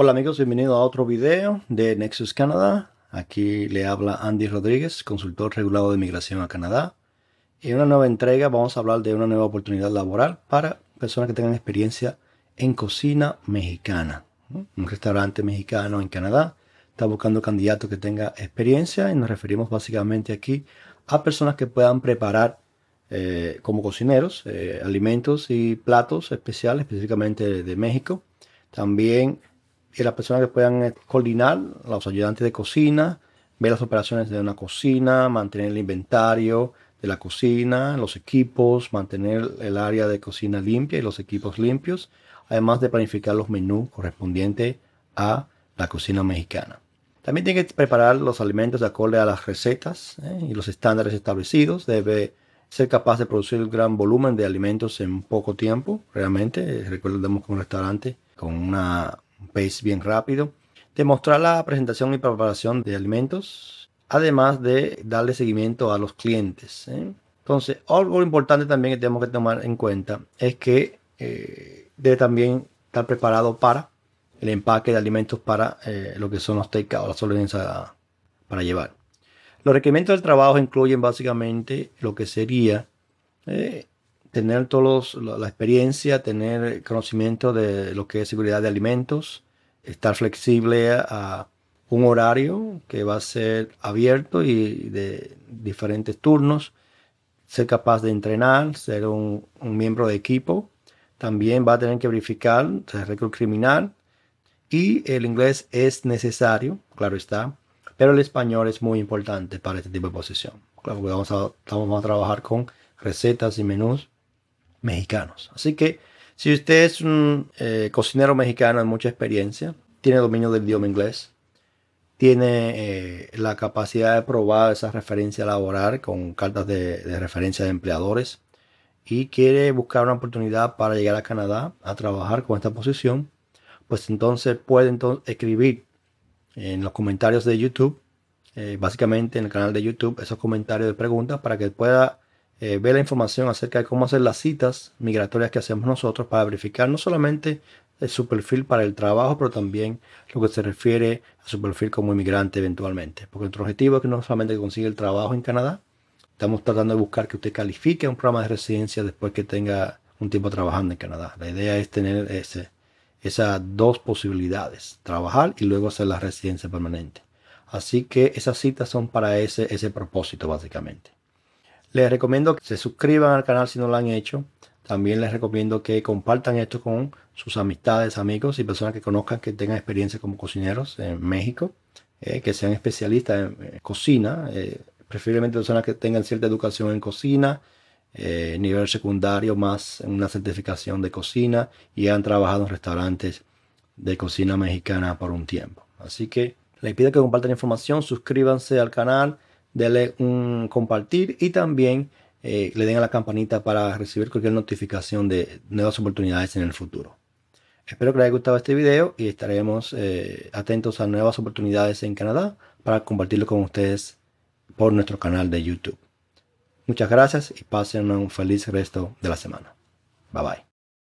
Hola amigos, bienvenidos a otro video de Nexus Canadá. Aquí le habla Andy Rodríguez, consultor regulado de migración a Canadá. En una nueva entrega vamos a hablar de una nueva oportunidad laboral para personas que tengan experiencia en cocina mexicana. Un restaurante mexicano en Canadá está buscando candidatos que tengan experiencia y nos referimos básicamente aquí a personas que puedan preparar eh, como cocineros eh, alimentos y platos especiales específicamente de México. También que las personas que puedan eh, coordinar, los ayudantes de cocina, ver las operaciones de una cocina, mantener el inventario de la cocina, los equipos, mantener el área de cocina limpia y los equipos limpios, además de planificar los menús correspondientes a la cocina mexicana. También tiene que preparar los alimentos de acuerdo a las recetas eh, y los estándares establecidos. Debe ser capaz de producir un gran volumen de alimentos en poco tiempo, realmente. Recordemos que un restaurante con una un pace bien rápido. demostrar la presentación y preparación de alimentos, además de darle seguimiento a los clientes. ¿eh? Entonces, algo importante también que tenemos que tomar en cuenta es que eh, debe también estar preparado para el empaque de alimentos para eh, lo que son los o las sobremesas para llevar. Los requerimientos del trabajo incluyen básicamente lo que sería tener todos la, experiencia, tener conocimiento de lo que es seguridad de alimentos, estar flexible a un horario que va a ser abierto y de diferentes turnos, ser capaz de entrenar, ser un, miembro de equipo. También va a tener que verificar el récord criminal y el inglés es necesario, claro está, pero el español es muy importante para este tipo de posición. Claro, porque vamos a, vamos a trabajar con recetas y menús mexicanos. Así que si usted es un eh, cocinero mexicano de mucha experiencia, tiene dominio del idioma inglés, tiene eh, la capacidad de probar esa referencia laboral con cartas de, referencia de empleadores y quiere buscar una oportunidad para llegar a Canadá a trabajar con esta posición, pues entonces puede escribir en los comentarios de YouTube, eh, básicamente en el canal de YouTube, esos comentarios de preguntas para que pueda eh, ve la información acerca de cómo hacer las citas migratorias que hacemos nosotros para verificar no solamente eh, su perfil para el trabajo, pero también lo que se refiere a su perfil como inmigrante eventualmente. Porque nuestro objetivo es que no solamente consiga el trabajo en Canadá, estamos tratando de buscar que usted califique un programa de residencia después que tenga un tiempo trabajando en Canadá. La idea es tener ese, esas dos posibilidades, trabajar y luego hacer la residencia permanente. Así que esas citas son para ese, ese propósito básicamente. Les recomiendo que se suscriban al canal si no lo han hecho. También les recomiendo que compartan esto con sus amistades, amigos y personas que conozcan que tengan experiencia como cocineros en México, eh, que sean especialistas en, cocina, eh, preferiblemente personas que tengan cierta educación en cocina, eh, nivel secundario más una certificación de cocina y han trabajado en restaurantes de cocina mexicana por un tiempo. Así que les pido que compartan información, suscríbanse al canal denle un compartir y también eh, le den a la campanita para recibir cualquier notificación de nuevas oportunidades en el futuro. Espero que les haya gustado este video y estaremos eh, atentos a nuevas oportunidades en Canadá para compartirlo con ustedes por nuestro canal de YouTube. Muchas gracias y pasen un feliz resto de la semana. Bye bye.